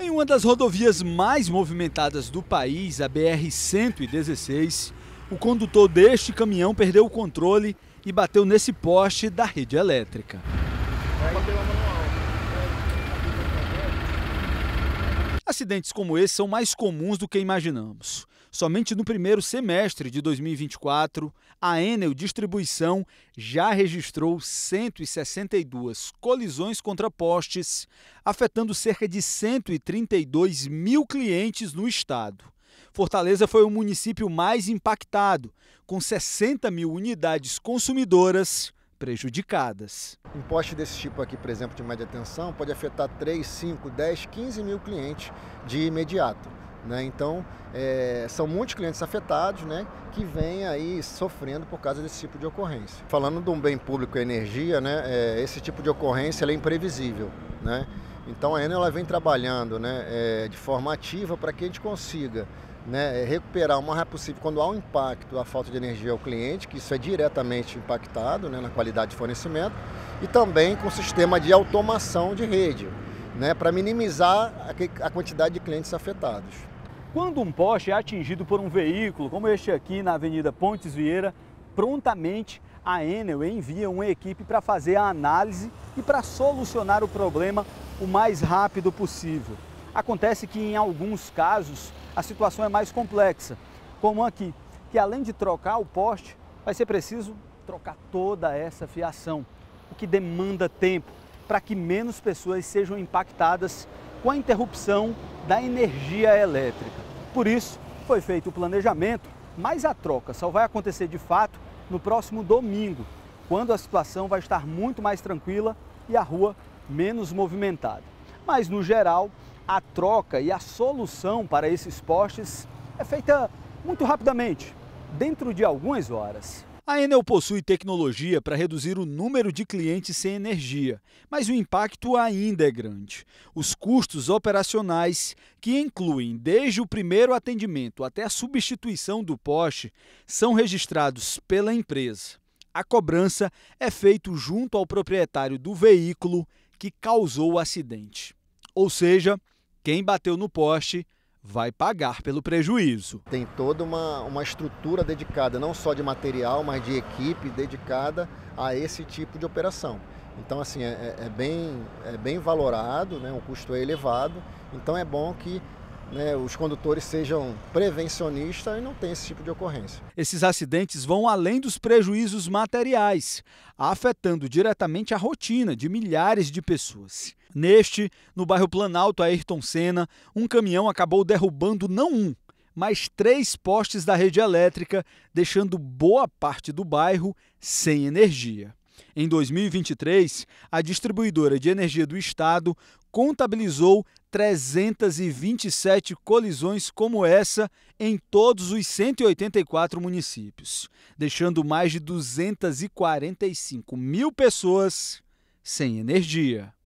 Em uma das rodovias mais movimentadas do país, a BR-116, o condutor deste caminhão perdeu o controle e bateu nesse poste da rede elétrica. Aí, Acidentes como esse são mais comuns do que imaginamos. Somente no primeiro semestre de 2024, a Enel Distribuição já registrou 162 colisões contra postes, afetando cerca de 132 mil clientes no estado. Fortaleza foi o município mais impactado, com 60 mil unidades consumidoras prejudicadas. Um poste desse tipo aqui, por exemplo, de média tensão, pode afetar 3, 5, 10, 15 mil clientes de imediato. Né? Então, é, são muitos clientes afetados né, que vêm aí sofrendo por causa desse tipo de ocorrência. Falando de um bem público energia, né, é, esse tipo de ocorrência é imprevisível. Né? Então, a Enel ela vem trabalhando né, é, de forma ativa para que a gente consiga né, é recuperar o mais rápido possível quando há um impacto, a falta de energia ao cliente, que isso é diretamente impactado né, na qualidade de fornecimento, e também com o sistema de automação de rede, né, para minimizar a quantidade de clientes afetados. Quando um poste é atingido por um veículo, como este aqui na Avenida Pontes Vieira, prontamente a Enel envia uma equipe para fazer a análise e para solucionar o problema o mais rápido possível. Acontece que em alguns casos a situação é mais complexa, como aqui, que além de trocar o poste, vai ser preciso trocar toda essa fiação, o que demanda tempo para que menos pessoas sejam impactadas com a interrupção da energia elétrica. Por isso, foi feito o planejamento, mas a troca só vai acontecer de fato no próximo domingo, quando a situação vai estar muito mais tranquila e a rua menos movimentada. Mas, no geral, a troca e a solução para esses postes é feita muito rapidamente, dentro de algumas horas. A Enel possui tecnologia para reduzir o número de clientes sem energia, mas o impacto ainda é grande. Os custos operacionais, que incluem desde o primeiro atendimento até a substituição do poste, são registrados pela empresa. A cobrança é feita junto ao proprietário do veículo que causou o acidente. Ou seja, quem bateu no poste vai pagar pelo prejuízo. Tem toda uma, uma estrutura dedicada, não só de material, mas de equipe dedicada a esse tipo de operação. Então, assim, é, é, é bem, é bem valorado, né? o custo é elevado, então é bom que né, os condutores sejam prevencionistas e não tenha esse tipo de ocorrência. Esses acidentes vão além dos prejuízos materiais, afetando diretamente a rotina de milhares de pessoas. Neste, no bairro Planalto Ayrton Senna, um caminhão acabou derrubando não um, mas três postes da rede elétrica, deixando boa parte do bairro sem energia. Em 2023, a distribuidora de energia do estado contabilizou 327 colisões como essa em todos os 184 municípios, deixando mais de 245 mil pessoas sem energia.